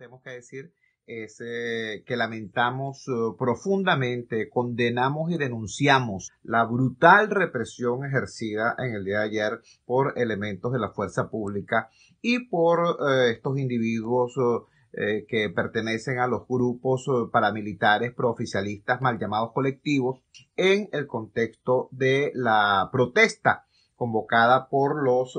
tenemos que decir es eh, que lamentamos eh, profundamente, condenamos y denunciamos la brutal represión ejercida en el día de ayer por elementos de la fuerza pública y por eh, estos individuos que pertenecen a los grupos paramilitares prooficialistas mal llamados colectivos en el contexto de la protesta convocada por los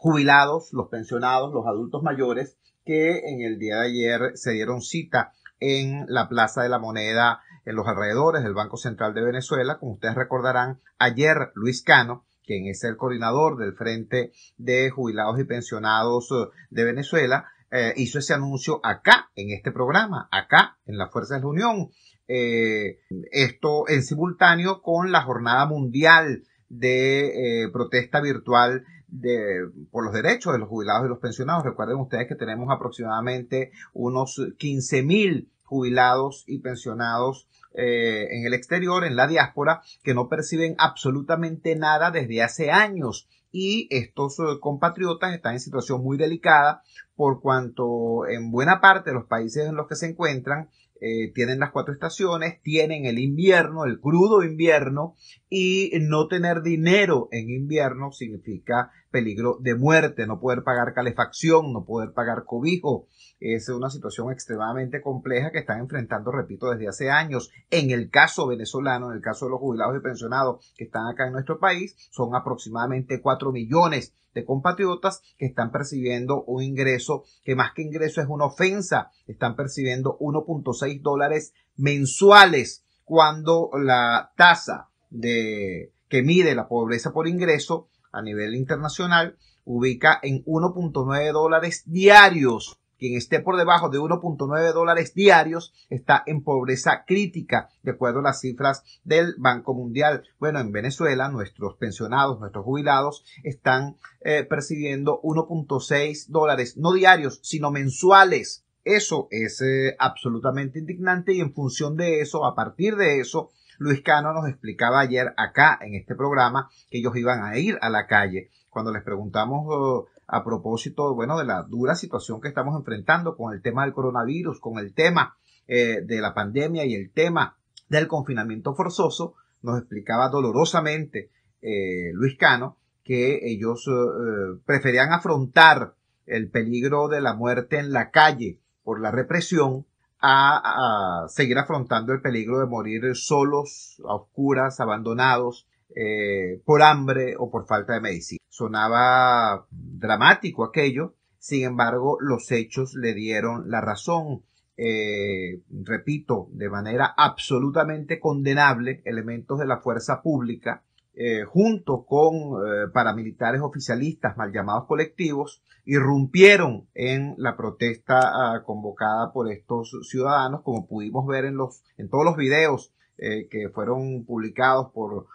jubilados, los pensionados, los adultos mayores, que en el día de ayer se dieron cita en la Plaza de la Moneda, en los alrededores del Banco Central de Venezuela. Como ustedes recordarán, ayer Luis Cano, quien es el coordinador del Frente de Jubilados y Pensionados eh, de Venezuela, eh, hizo ese anuncio acá, en este programa, acá, en las Fuerzas de la Unión. Eh, esto en simultáneo con la Jornada Mundial de Protesta Virtual de, por los derechos de los jubilados y los pensionados. Recuerden ustedes que tenemos aproximadamente unos 15.000 jubilados y pensionados eh, en el exterior, en la diáspora, que no perciben absolutamente nada desde hace años. Y estos eh, compatriotas están en situación muy delicada por cuanto en buena parte de los países en los que se encuentran eh, tienen las cuatro estaciones, tienen el invierno, el crudo invierno, y no tener dinero en invierno significa peligro de muerte, no poder pagar calefacción, no poder pagar cobijo. Es una situación extremadamente compleja que están enfrentando, repito, desde hace años. En el caso venezolano, en el caso de los jubilados y pensionados que están acá en nuestro país, son aproximadamente 4 millones de compatriotas que están percibiendo un ingreso que más que ingreso es una ofensa. Están percibiendo 1.6 dólares mensuales cuando la tasa de que mide la pobreza por ingreso a nivel internacional ubica en 1.9 dólares diarios. Quien esté por debajo de 1.9 dólares diarios está en pobreza crítica, de acuerdo a las cifras del Banco Mundial. Bueno, en Venezuela nuestros pensionados, nuestros jubilados están eh, percibiendo 1.6 dólares, no diarios, sino mensuales. Eso es eh, absolutamente indignante y en función de eso, a partir de eso, Luis Cano nos explicaba ayer acá en este programa que ellos iban a ir a la calle. Cuando les preguntamos oh, a propósito, bueno, de la dura situación que estamos enfrentando con el tema del coronavirus, con el tema eh, de la pandemia y el tema del confinamiento forzoso, nos explicaba dolorosamente eh, Luis Cano que ellos eh, preferían afrontar el peligro de la muerte en la calle por la represión a, seguir afrontando el peligro de morir solos, a oscuras, abandonados, eh, por hambre o por falta de medicina. Sonaba dramático aquello, sin embargo los hechos le dieron la razón. Eh, repito, de manera absolutamente condenable, elementos de la fuerza pública eh, junto con eh, paramilitares oficialistas, mal llamados colectivos, irrumpieron en la protesta ah, convocada por estos ciudadanos, como pudimos ver en, los, en todos los videos eh, que fueron publicados por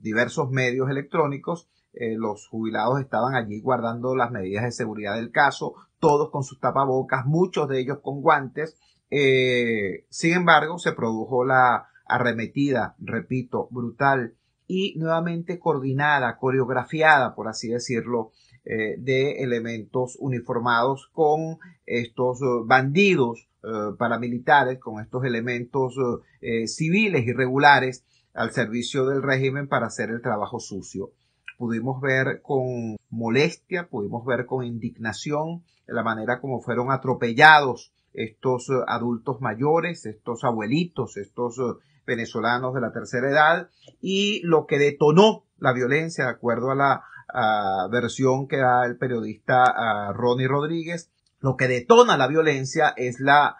diversos medios electrónicos. los jubilados estaban allí guardando las medidas de seguridad del caso, todos con sus tapabocas, muchos de ellos con guantes. sin embargo, se produjo la arremetida, repito, brutal y nuevamente coordinada, coreografiada, por así decirlo, eh, de elementos uniformados con estos eh, bandidos eh, paramilitares, con estos elementos civiles irregulares al servicio del régimen para hacer el trabajo sucio. Pudimos ver con molestia, pudimos ver con indignación la manera como fueron atropellados estos adultos mayores, estos abuelitos, estos venezolanos de la tercera edad y lo que detonó la violencia, de acuerdo a la versión que da el periodista Ronnie Rodríguez, lo que detona la violencia es la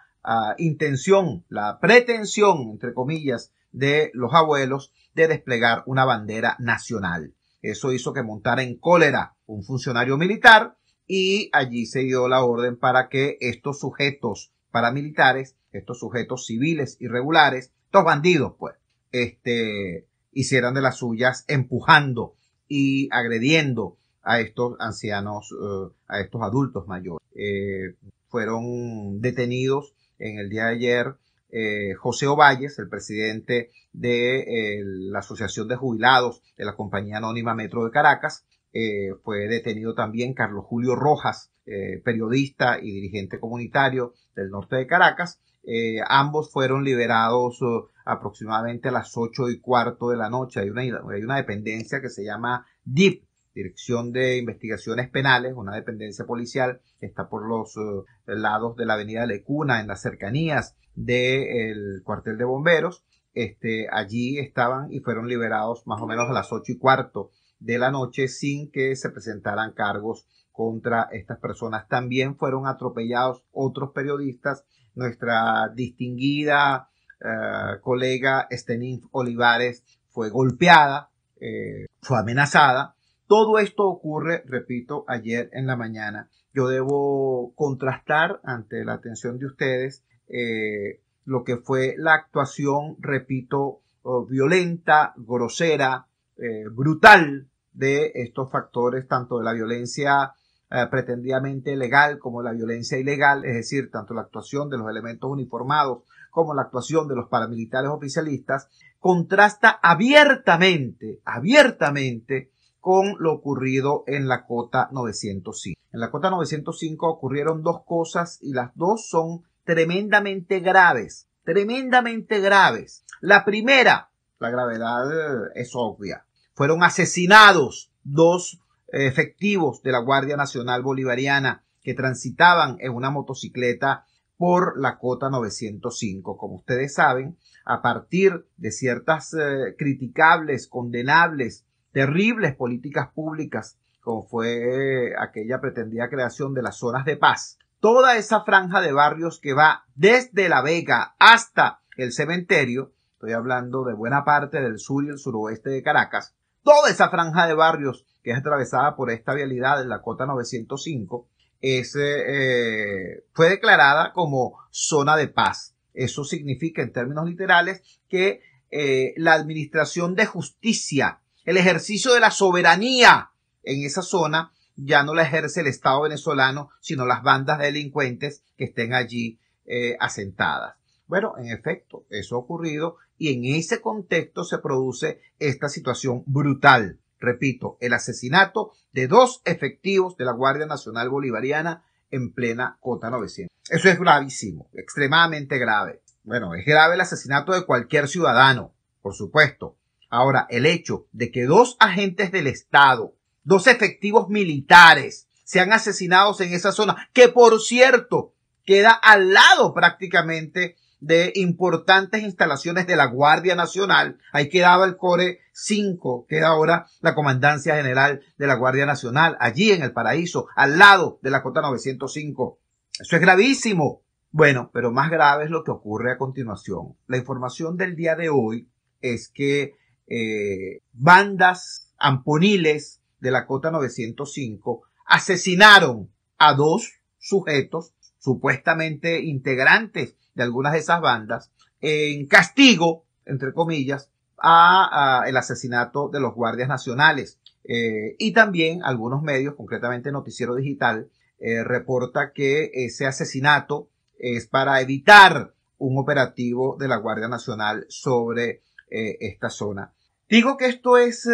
intención, la pretensión, entre comillas, de los abuelos de desplegar una bandera nacional. Eso hizo que montara en cólera un funcionario militar y allí se dio la orden para que estos sujetos paramilitares, estos sujetos civiles irregulares, estos bandidos, pues, este, hicieran de las suyas empujando y agrediendo a estos ancianos, eh, a estos adultos mayores. Eh, fueron detenidos en el día de ayer eh, José Ovalles, el presidente de la Asociación de Jubilados de la Compañía Anónima Metro de Caracas. fue detenido también Carlos Julio Rojas, periodista y dirigente comunitario del norte de Caracas. Eh, ambos fueron liberados eh, aproximadamente a las ocho y cuarto de la noche. Hay una, hay una dependencia que se llama DIP, Dirección de Investigaciones Penales, una dependencia policial que está por los eh, lados de la avenida Lecuna, en las cercanías del cuartel de bomberos. Este, allí estaban y fueron liberados más o menos a las ocho y cuarto de la noche sin que se presentaran cargos contra estas personas. También fueron atropellados otros periodistas nuestra distinguida eh, colega Estenin Olivares fue golpeada, eh, fue amenazada. Todo esto ocurre, repito, ayer en la mañana. Yo debo contrastar ante la atención de ustedes eh, lo que fue la actuación, repito, oh, violenta, grosera, brutal de estos factores, tanto de la violencia eh, pretendidamente legal como la violencia ilegal, es decir, tanto la actuación de los elementos uniformados como la actuación de los paramilitares oficialistas, contrasta abiertamente, abiertamente con lo ocurrido en la Cota 905. En la Cota 905 ocurrieron dos cosas y las dos son tremendamente graves, tremendamente graves. La primera, la gravedad eh, es obvia, fueron asesinados dos efectivos de la Guardia Nacional Bolivariana que transitaban en una motocicleta por la cota 905. Como ustedes saben, a partir de ciertas eh, criticables, condenables, terribles políticas públicas, como fue eh, aquella pretendida creación de las zonas de paz, toda esa franja de barrios que va desde La Vega hasta el cementerio, estoy hablando de buena parte del sur y el suroeste de Caracas, toda esa franja de barrios que es atravesada por esta vialidad, la cota 905, es, eh, eh, fue declarada como zona de paz. Eso significa, en términos literales, que eh, la administración de justicia, el ejercicio de la soberanía en esa zona, ya no la ejerce el Estado venezolano, sino las bandas delincuentes que estén allí asentadas. Bueno, en efecto, eso ha ocurrido y en ese contexto se produce esta situación brutal repito, el asesinato de dos efectivos de la Guardia Nacional Bolivariana en plena Cota 900. Eso es gravísimo, extremadamente grave. Bueno, es grave el asesinato de cualquier ciudadano, por supuesto. Ahora, el hecho de que dos agentes del Estado, dos efectivos militares, sean asesinados en esa zona, que por cierto, queda al lado prácticamente de importantes instalaciones de la Guardia Nacional. Ahí quedaba el Core 5, que ahora la Comandancia General de la Guardia Nacional, allí en el Paraíso, al lado de la Cota 905. Eso es gravísimo. Bueno, pero más grave es lo que ocurre a continuación. La información del día de hoy es que eh, bandas amponiles de la Cota 905 asesinaron a dos sujetos supuestamente integrantes de algunas de esas bandas, en castigo, entre comillas, a, el asesinato de los guardias nacionales. Eh, y también algunos medios, concretamente Noticiero Digital, eh, reporta que ese asesinato es para evitar un operativo de la Guardia Nacional sobre eh, esta zona. Digo que esto es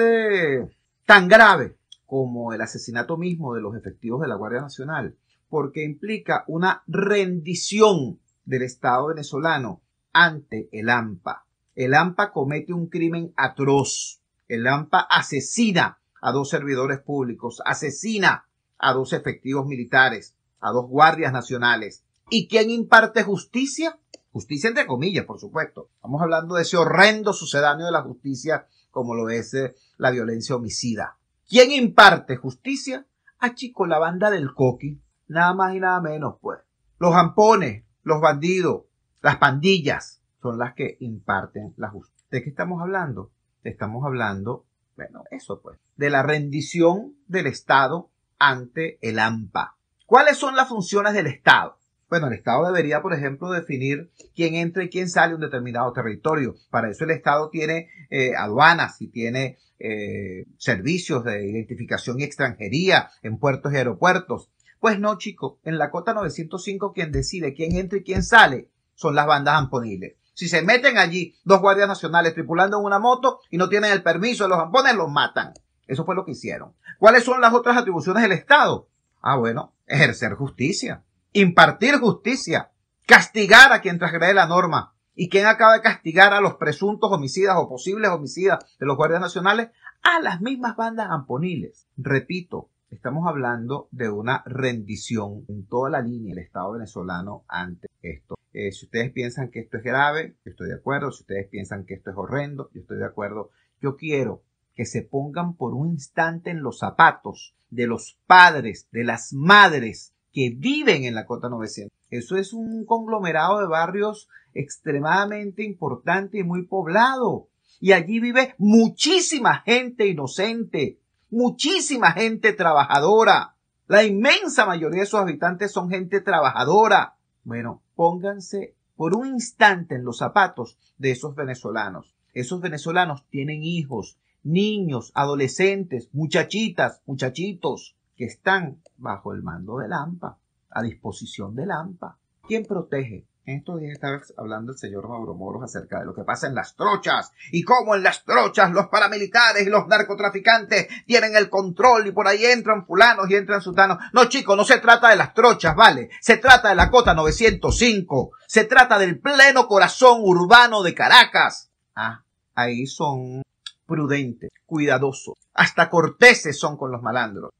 tan grave como el asesinato mismo de los efectivos de la Guardia Nacional, porque implica una rendición del Estado venezolano ante el AMPA. El AMPA comete un crimen atroz. El AMPA asesina a dos servidores públicos, asesina a dos efectivos militares, a dos guardias nacionales. ¿Y quién imparte justicia? Justicia entre comillas, por supuesto. Estamos hablando de ese horrendo sucedáneo de la justicia como lo es eh, la violencia homicida. ¿Quién imparte justicia? A Chico, la banda del Coqui, Nada más y nada menos, pues. Los jampones, los bandidos, las pandillas son las que imparten la justicia. ¿De qué estamos hablando? Estamos hablando, bueno, eso pues, de la rendición del Estado ante el AMPA. ¿Cuáles son las funciones del Estado? Bueno, el Estado debería, por ejemplo, definir quién entra y quién sale a un determinado territorio. Para eso el Estado tiene eh, aduanas y tiene eh, servicios de identificación y extranjería en puertos y aeropuertos. Pues no, chico, en la cota 905 quien decide quién entra y quién sale son las bandas amponiles. Si se meten allí dos guardias nacionales tripulando en una moto y no tienen el permiso de los ampones, los matan. Eso fue lo que hicieron. ¿Cuáles son las otras atribuciones del Estado? Ah, bueno, ejercer justicia, impartir justicia, castigar a quien trasgrede la norma. ¿Y quién acaba de castigar a los presuntos homicidas o posibles homicidas de los guardias nacionales? A las mismas bandas amponiles. Repito, Estamos hablando de una rendición en toda la línea del Estado venezolano ante esto. Eh, si ustedes piensan que esto es grave, yo estoy de acuerdo. Si ustedes piensan que esto es horrendo, yo estoy de acuerdo. Yo quiero que se pongan por un instante en los zapatos de los padres, de las madres que viven en la Cota 900. Eso es un conglomerado de barrios extremadamente importante y muy poblado. Y allí vive muchísima gente inocente, muchísima gente trabajadora. La inmensa mayoría de sus habitantes son gente trabajadora. Bueno, pónganse por un instante en los zapatos de esos venezolanos. Esos venezolanos tienen hijos, niños, adolescentes, muchachitas, muchachitos, que están bajo el mando de AMPA, a disposición del AMPA. ¿Quién protege? En estos días estaba hablando el señor Mauro Moros acerca de lo que pasa en las trochas y cómo en las trochas los paramilitares y los narcotraficantes tienen el control y por ahí entran fulanos y entran sutanos. No, chicos, no se trata de las trochas, ¿vale? Se trata de la cota 905. Se trata del pleno corazón urbano de Caracas. Ah, ahí son prudentes, cuidadosos, hasta corteses son con los malandros.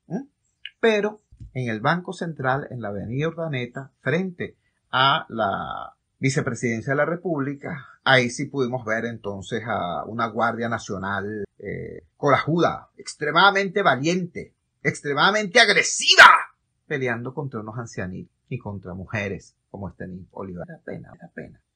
Pero en el Banco Central, en la Avenida Urdaneta, frente a la vicepresidencia de la República, ahí sí pudimos ver entonces a una Guardia Nacional eh, corajuda, extremadamente valiente, extremadamente agresiva, peleando contra unos ancianitos y contra mujeres como este niño pena.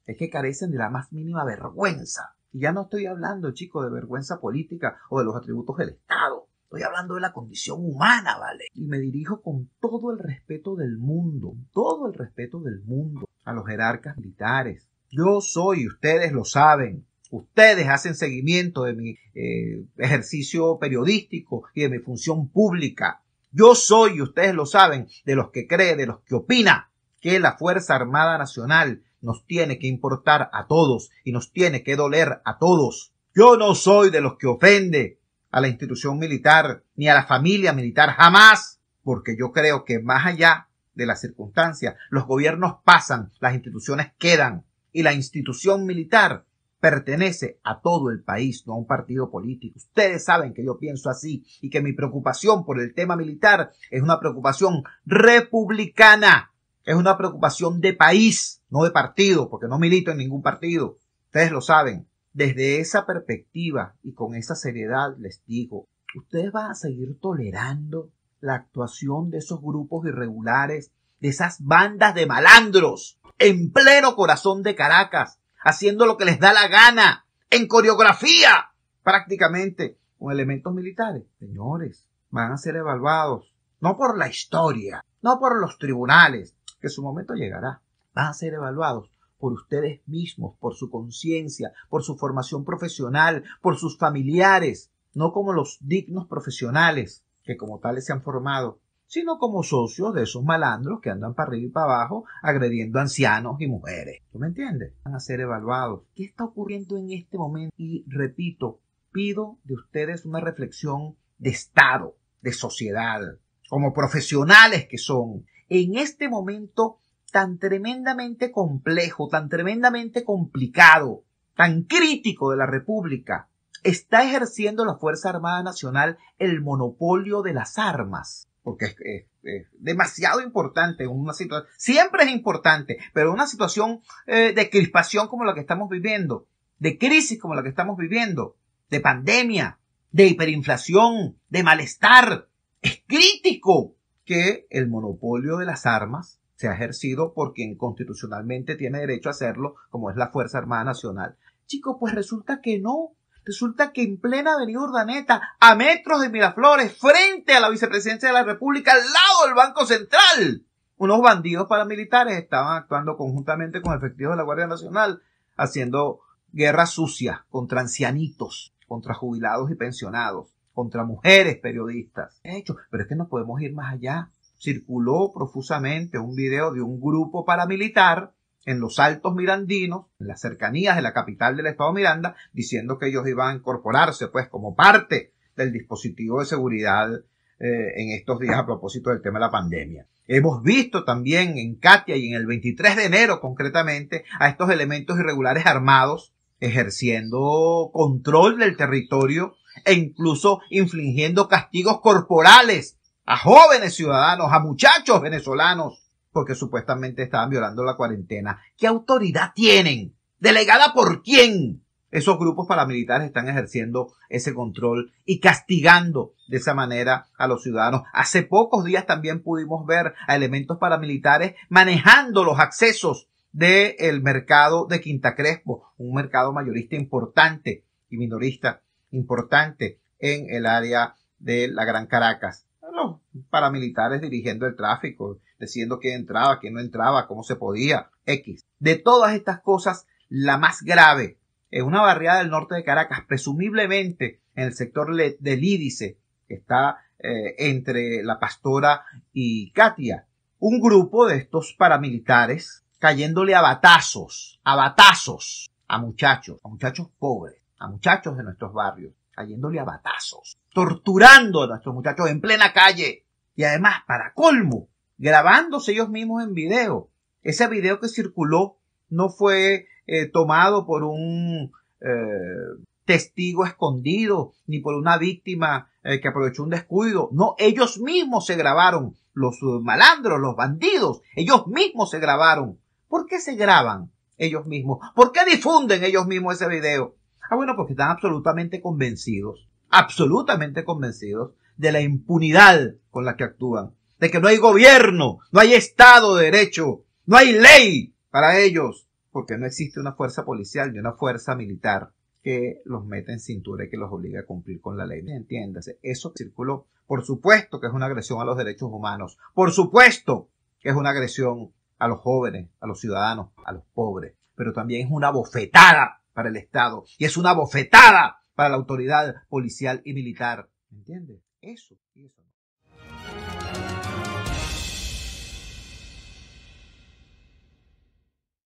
Es que carecen de la más mínima vergüenza. Y ya no estoy hablando, chicos, de vergüenza política o de los atributos del Estado. Estoy hablando de la condición humana, ¿vale? Y me dirijo con todo el respeto del mundo, todo el respeto del mundo a los jerarcas militares. Yo soy, ustedes lo saben, Ustedes hacen seguimiento de mi eh, ejercicio periodístico y de mi función pública. Yo soy, ustedes lo saben, de los que cree, de los que opina que la Fuerza Armada Nacional nos tiene que importar a todos y nos tiene que doler a todos. Yo no soy de los que ofende, a la institución militar ni a la familia militar, jamás, porque yo creo que más allá de las circunstancias, los gobiernos pasan, las instituciones quedan y la institución militar pertenece a todo el país, no a un partido político. Ustedes saben que yo pienso así y que mi preocupación por el tema militar es una preocupación republicana, es una preocupación de país, no de partido, porque no milito en ningún partido. Ustedes lo saben. Desde esa perspectiva y con esa seriedad les digo, ustedes van a seguir tolerando la actuación de esos grupos irregulares, de esas bandas de malandros, en pleno corazón de Caracas, haciendo lo que les da la gana, en coreografía, prácticamente, con elementos militares. Señores, van a ser evaluados, no por la historia, no por los tribunales, que su momento llegará, van a ser evaluados por ustedes mismos, por su conciencia, por su formación profesional, por sus familiares, no como los dignos profesionales que como tales se han formado, sino como socios de esos malandros que andan para arriba y para abajo agrediendo ancianos y mujeres. ¿Tú me entiendes? Van a ser evaluados. ¿Qué está ocurriendo en este momento? Y repito, pido de ustedes una reflexión de Estado, de sociedad, como profesionales que son. En este momento tan tremendamente complejo, tan tremendamente complicado, tan crítico de la República, está ejerciendo la Fuerza Armada Nacional el monopolio de las armas, porque es, demasiado importante una situación, siempre es importante, pero una situación eh, de crispación como la que estamos viviendo, de crisis como la que estamos viviendo, de pandemia, de hiperinflación, de malestar, es crítico que el monopolio de las armas se ha ejercido por quien constitucionalmente tiene derecho a hacerlo, como es la Fuerza Armada Nacional. Chicos, pues resulta que no. Resulta que en plena avenida Urdaneta, a metros de Miraflores, frente a la vicepresidencia de la República, al lado del Banco Central, unos bandidos paramilitares estaban actuando conjuntamente con efectivos de la Guardia Nacional, haciendo guerra sucia contra ancianitos, contra jubilados y pensionados, contra mujeres periodistas. hecho, pero es que no podemos ir más allá circuló profusamente un video de un grupo paramilitar en los altos mirandinos, en las cercanías de la capital del estado Miranda, diciendo que ellos iban a incorporarse pues como parte del dispositivo de seguridad eh, en estos días a propósito del tema de la pandemia. Hemos visto también en Katia y en el 23 de enero concretamente a estos elementos irregulares armados ejerciendo control del territorio e incluso infligiendo castigos corporales a jóvenes ciudadanos, a muchachos venezolanos, porque supuestamente estaban violando la cuarentena. ¿Qué autoridad tienen? ¿Delegada por quién? Esos grupos paramilitares están ejerciendo ese control y castigando de esa manera a los ciudadanos. Hace pocos días también pudimos ver a elementos paramilitares manejando los accesos del mercado de Quinta Crespo, un mercado mayorista importante y minorista importante en el área de la Gran Caracas paramilitares dirigiendo el tráfico, diciendo quién entraba, quién no entraba, cómo se podía, X. De todas estas cosas, la más grave es una barriada del norte de Caracas, presumiblemente en el sector del Ídice, que está eh, entre la pastora y Katia. Un grupo de estos paramilitares cayéndole a batazos, a batazos, a muchachos, a muchachos pobres, a muchachos de nuestros barrios, cayéndole a batazos, torturando a nuestros muchachos en plena calle, y además, para colmo, grabándose ellos mismos en video. Ese video que circuló no fue eh, tomado por un eh, testigo escondido ni por una víctima eh, que aprovechó un descuido. No, ellos mismos se grabaron. Los malandros, los bandidos, ellos mismos se grabaron. ¿Por qué se graban ellos mismos? ¿Por qué difunden ellos mismos ese video? Ah, bueno, porque están absolutamente convencidos, absolutamente convencidos de la impunidad con la que actúan, de que no hay gobierno, no hay Estado de Derecho, no hay ley para ellos, porque no existe una fuerza policial ni una fuerza militar que los meta en cintura y que los obligue a cumplir con la ley. Entiéndase, eso circuló. Por supuesto que es una agresión a los derechos humanos. Por supuesto que es una agresión a los jóvenes, a los ciudadanos, a los pobres. Pero también es una bofetada para el Estado y es una bofetada para la autoridad policial y militar. ¿Entiendes? Eso, eso.